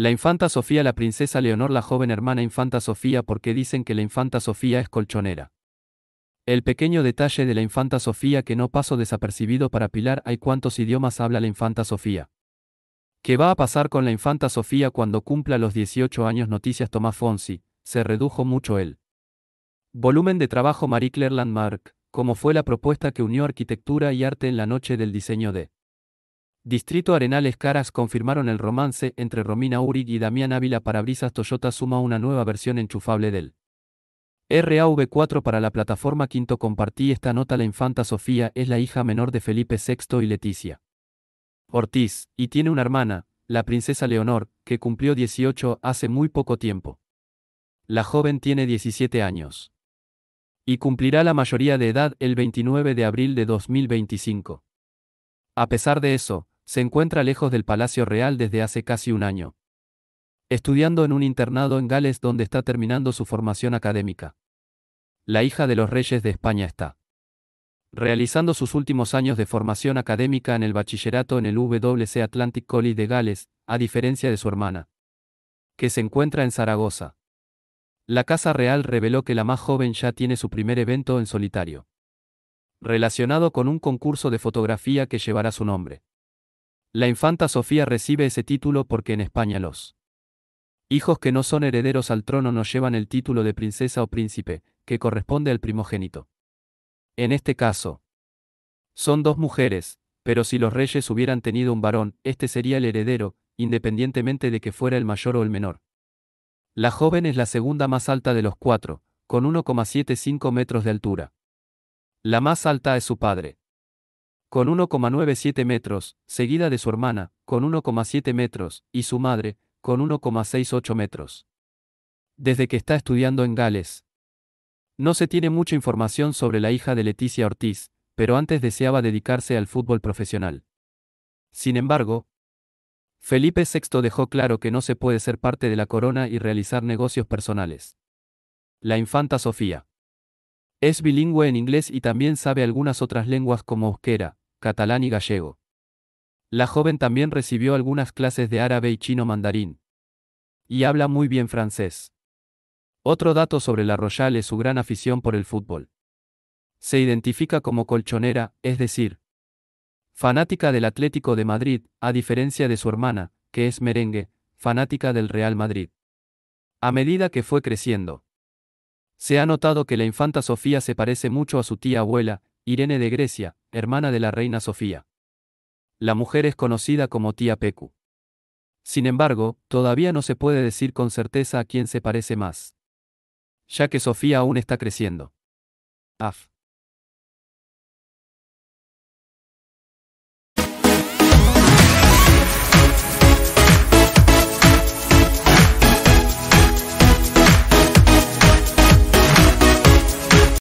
La infanta Sofía, la princesa Leonor, la joven hermana infanta Sofía, porque dicen que la infanta Sofía es colchonera. El pequeño detalle de la infanta Sofía que no pasó desapercibido para Pilar, hay cuántos idiomas habla la infanta Sofía. ¿Qué va a pasar con la infanta Sofía cuando cumpla los 18 años? Noticias Tomás Fonsi, se redujo mucho él. volumen de trabajo Marie Claire Landmark, como fue la propuesta que unió arquitectura y arte en la noche del diseño de Distrito Arenales Caras confirmaron el romance entre Romina Uri y Damián Ávila Parabrisas Toyota suma una nueva versión enchufable del RAV4 para la plataforma Quinto compartí esta nota la infanta Sofía es la hija menor de Felipe VI y Leticia Ortiz, y tiene una hermana, la princesa Leonor, que cumplió 18 hace muy poco tiempo. La joven tiene 17 años. Y cumplirá la mayoría de edad el 29 de abril de 2025. A pesar de eso, se encuentra lejos del Palacio Real desde hace casi un año. Estudiando en un internado en Gales donde está terminando su formación académica. La hija de los reyes de España está realizando sus últimos años de formación académica en el bachillerato en el WC Atlantic College de Gales, a diferencia de su hermana, que se encuentra en Zaragoza. La Casa Real reveló que la más joven ya tiene su primer evento en solitario, relacionado con un concurso de fotografía que llevará su nombre. La infanta Sofía recibe ese título porque en España los hijos que no son herederos al trono no llevan el título de princesa o príncipe, que corresponde al primogénito. En este caso, son dos mujeres, pero si los reyes hubieran tenido un varón, este sería el heredero, independientemente de que fuera el mayor o el menor. La joven es la segunda más alta de los cuatro, con 1,75 metros de altura. La más alta es su padre, con 1,97 metros, seguida de su hermana, con 1,7 metros, y su madre, con 1,68 metros. Desde que está estudiando en Gales. No se tiene mucha información sobre la hija de Leticia Ortiz, pero antes deseaba dedicarse al fútbol profesional. Sin embargo, Felipe VI dejó claro que no se puede ser parte de la corona y realizar negocios personales. La infanta Sofía. Es bilingüe en inglés y también sabe algunas otras lenguas como euskera, catalán y gallego. La joven también recibió algunas clases de árabe y chino mandarín. Y habla muy bien francés. Otro dato sobre la Royal es su gran afición por el fútbol. Se identifica como colchonera, es decir, fanática del Atlético de Madrid, a diferencia de su hermana, que es merengue, fanática del Real Madrid. A medida que fue creciendo, se ha notado que la infanta Sofía se parece mucho a su tía abuela, Irene de Grecia, hermana de la reina Sofía. La mujer es conocida como tía Pecu. Sin embargo, todavía no se puede decir con certeza a quién se parece más. Ya que Sofía aún está creciendo. Af.